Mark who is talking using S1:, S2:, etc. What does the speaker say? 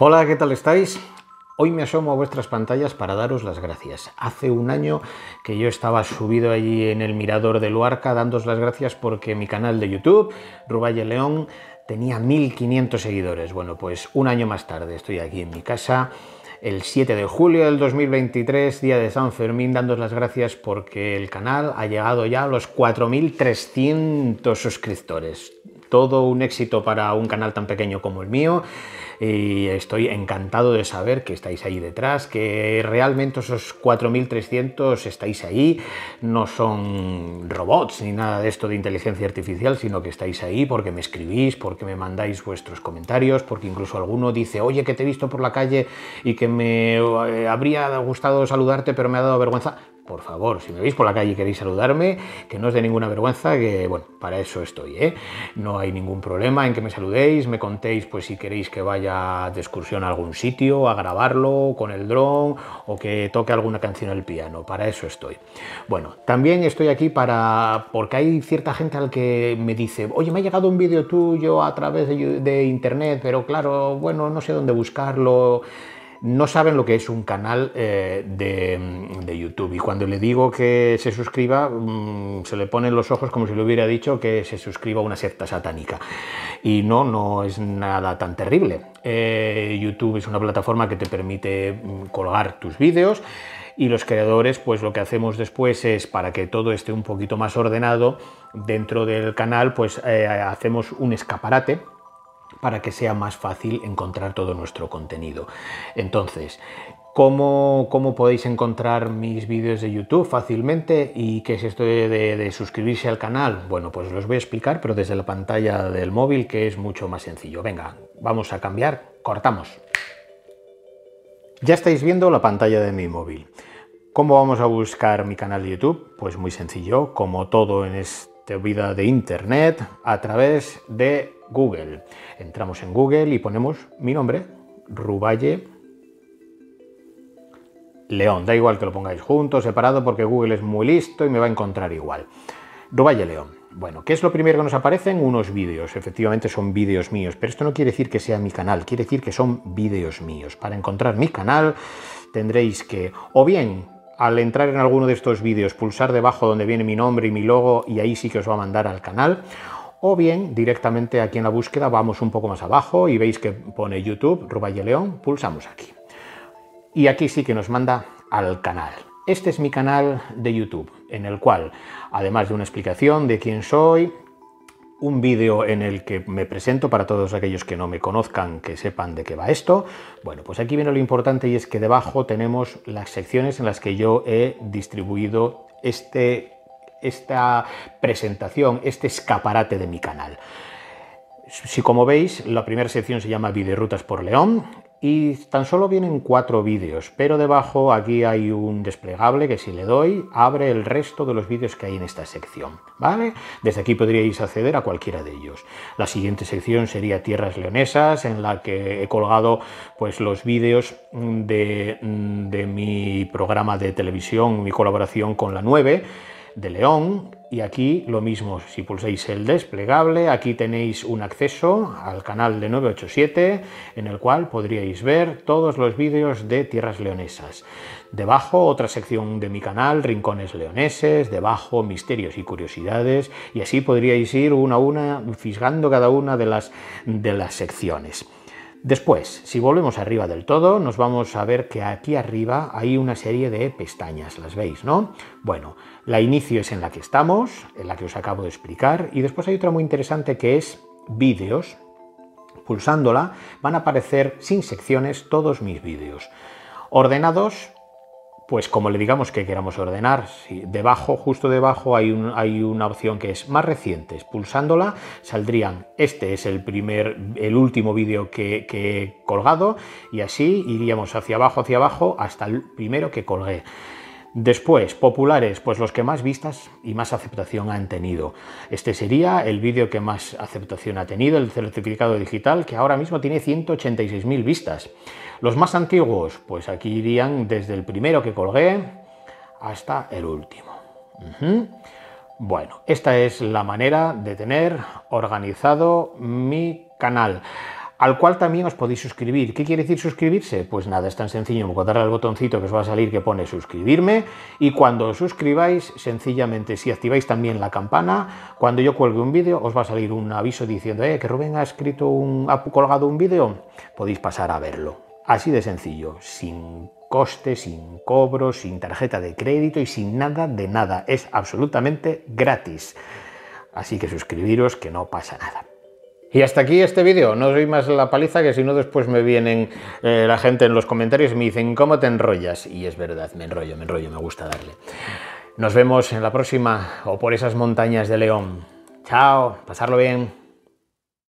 S1: Hola, ¿qué tal estáis? Hoy me asomo a vuestras pantallas para daros las gracias. Hace un año que yo estaba subido allí en el mirador de Luarca dándos las gracias porque mi canal de YouTube, Ruballe León, tenía 1500 seguidores. Bueno, pues un año más tarde estoy aquí en mi casa el 7 de julio del 2023, día de San Fermín, dándos las gracias porque el canal ha llegado ya a los 4.300 suscriptores todo un éxito para un canal tan pequeño como el mío y estoy encantado de saber que estáis ahí detrás, que realmente esos 4.300 estáis ahí, no son robots ni nada de esto de inteligencia artificial, sino que estáis ahí porque me escribís, porque me mandáis vuestros comentarios, porque incluso alguno dice, oye, que te he visto por la calle y que me eh, habría gustado saludarte, pero me ha dado vergüenza por favor, si me veis por la calle y queréis saludarme, que no os dé ninguna vergüenza, que bueno, para eso estoy, ¿eh? No hay ningún problema en que me saludéis, me contéis pues si queréis que vaya de excursión a algún sitio, a grabarlo con el dron o que toque alguna canción al piano, para eso estoy. Bueno, también estoy aquí para porque hay cierta gente al que me dice, "Oye, me ha llegado un vídeo tuyo a través de, de internet, pero claro, bueno, no sé dónde buscarlo." no saben lo que es un canal eh, mm, de, YouTube. Y cuando le digo que se suscriba, mm, se le ponen los ojos como si le hubiera dicho que se suscriba a una secta satánica. Y no, no es nada tan terrible. Eh, YouTube es una plataforma que te permite mm, colgar tus vídeos y los creadores pues lo que hacemos después es para que todo esté un poquito más ordenado dentro del canal pues eh, hacemos un escaparate para que sea más fácil encontrar todo nuestro contenido. Entonces, ¿Cómo, ¿Cómo, podéis encontrar mis vídeos de YouTube fácilmente? ¿Y qué es esto de, suscribirse al canal? Bueno, pues los voy a explicar, pero desde la pantalla del móvil, que es mucho más sencillo. Venga, vamos a cambiar, cortamos. Ya estáis viendo la pantalla de mi móvil. ¿Cómo vamos a buscar mi canal de YouTube? Pues muy sencillo, como todo en esta vida de Internet, a través de Google. Entramos en Google y ponemos mi nombre, Ruballe León. Da igual que lo pongáis junto separado porque Google es muy listo y me va a encontrar igual. Ruballe León. Bueno, ¿qué es lo primero que nos aparecen? Unos vídeos. Efectivamente son vídeos míos, pero esto no quiere decir que sea mi canal, quiere decir que son vídeos míos. Para encontrar mi canal tendréis que o bien al entrar en alguno de estos vídeos pulsar debajo donde viene mi nombre y mi logo y ahí sí que os va a mandar al canal, o bien directamente aquí en la búsqueda vamos un poco más abajo y veis que pone YouTube, y León, pulsamos aquí. Y aquí sí que nos manda al canal. Este es mi canal de YouTube, en el cual, además de una explicación de quién soy, un vídeo en el que me presento para todos aquellos que no me conozcan, que sepan de qué va esto. Bueno, pues aquí viene lo importante y es que debajo tenemos las secciones en las que yo he distribuido este esta presentación, este escaparate de mi canal. Si como veis, la primera sección se llama Videorutas por León y tan solo vienen cuatro vídeos, pero debajo aquí hay un desplegable que si le doy abre el resto de los vídeos que hay en esta sección, ¿vale? Desde aquí podríais acceder a cualquiera de ellos. La siguiente sección sería Tierras Leonesas, en la que he colgado pues los vídeos de, de mi programa de televisión, mi colaboración con La 9, de León y aquí lo mismo, si pulsáis el desplegable, aquí tenéis un acceso al canal de 987 en el cual podríais ver todos los vídeos de tierras leonesas. Debajo otra sección de mi canal, Rincones Leoneses, debajo Misterios y Curiosidades y así podríais ir una a una fisgando cada una de las, de las secciones. Después, si volvemos arriba del todo, nos vamos a ver que aquí arriba hay una serie de pestañas, las veis, ¿no? Bueno, la inicio es en la que estamos, en la que os acabo de explicar, y después hay otra muy interesante que es vídeos. Pulsándola van a aparecer sin secciones todos mis vídeos, ordenados pues como le digamos que queramos ordenar, si debajo, justo debajo hay, hay, una opción que es más reciente. pulsándola saldrían, este es el primer, el último vídeo que, que he colgado y así iríamos hacia abajo, hacia abajo hasta el primero que colgué. Después, populares, pues los que más vistas y más aceptación han tenido. Este sería el vídeo que más aceptación ha tenido, el certificado digital, que ahora mismo tiene 186.000 vistas. Los más antiguos, pues aquí irían desde el primero que colgué hasta el último. Bueno, esta es la manera de tener organizado mi canal al cual también os podéis suscribir. ¿Qué quiere decir suscribirse? Pues nada, es tan sencillo como darle al botoncito que os va a salir que pone suscribirme y cuando os suscribáis, sencillamente, si activáis también la campana, cuando yo cuelgue un vídeo os va a salir un aviso diciendo eh, que Rubén ha escrito un, ha colgado un vídeo, podéis pasar a verlo. Así de sencillo, sin coste, sin cobro, sin tarjeta de crédito y sin nada de nada. Es absolutamente gratis. Así que suscribiros que no pasa nada. Y hasta aquí este vídeo. No doy más la paliza que si no después me vienen eh, la gente en los comentarios y me dicen cómo te enrollas. Y es verdad, me enrollo, me enrollo, me gusta darle. Nos vemos en la próxima o por esas montañas de León. Chao, pasarlo bien.